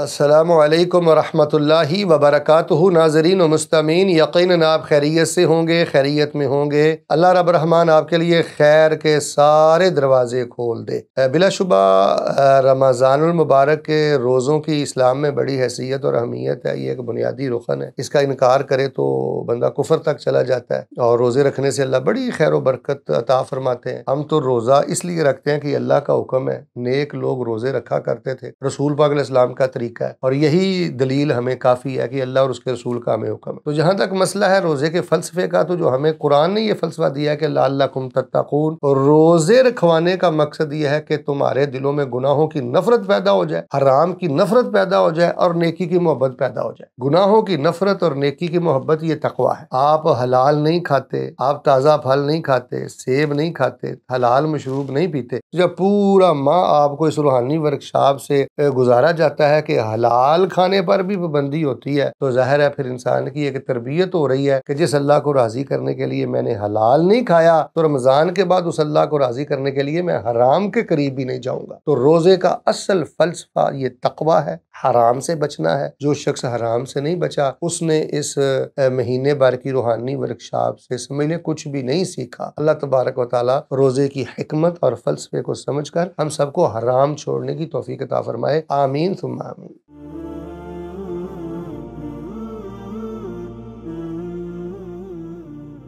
असलकम वरहि वबरकत नाजरीन व मुस्तमीन यकीन आप खैरियत से होंगे खैरियत में होंगे अल्लाह रब रहमान आपके लिए खैर के सारे दरवाजे खोल दे बिलाशुबा रमज़ानमबारक के रोज़ों की इस्लाम में बड़ी हैसियत और अहमियत है ये एक बुनियादी रुखन है इसका इनकार करे तो बंदा कुफर तक चला जाता है और रोज़े रखने से अल्लाह बड़ी खैर वरकत अता फरमाते हैं हम तो रोज़ा इसलिए रखते हैं कि अल्लाह का हुक्म है नेक लोग रोज़े रखा करते थे रसूल पागल इस्लाम का तरीका है और यही दलील हमें काफ़ी है कि अल्लाह और उसके रसूल का हमें हुक्म है तो जहाँ तक मसला है रोज़े के फ़लसफे का तो जो हमें कुरान ने यह फलसफा दिया है कि लाकुम तत्ताकून और रोज़े रखवाने का मकसद यह है कि तुम्हारे दिलों में गुनाहों की नफरत पैदा हो जाए हराम की नफरत पैदा हो जाए और नेकी की मोहब्बत पैदा हो जाए गुनाहों की नफरत और नेकी की मोहब्बत ये तकवा है आप हलाल नहीं खाते आप ताज़ा फल नहीं खाते सेब नहीं खाते हलाल मशरूब नहीं पीते जब पूरा माँ आपको इस रूहानी वर्कशॉप से गुजारा जाता है कि कि हलाल खाने पर भी पाबंदी होती है तो जाहिर है फिर इंसान की एक तरबियत हो रही है कि जिस अल्लाह को राज़ी करने के लिए मैंने हलाल नहीं खाया तो रमज़ान के बाद उस अल्लाह को राज़ी करने के लिए मैं हराम के करीब भी नहीं जाऊंगा तो रोज़े का असल फलसफा ये तकवा है हराम से बचना है जो शख्स हराम से नहीं बचा उसने इस महीने भर की रूहानी वर्कशॉप से समझ कुछ भी नहीं सीखा अल्लाह तबारक व रोज़े की हमत और फलसफे को समझ कर हम सबको हराम छोड़ने की तोफ़ी कता फरमाए आमीन सुम आमीन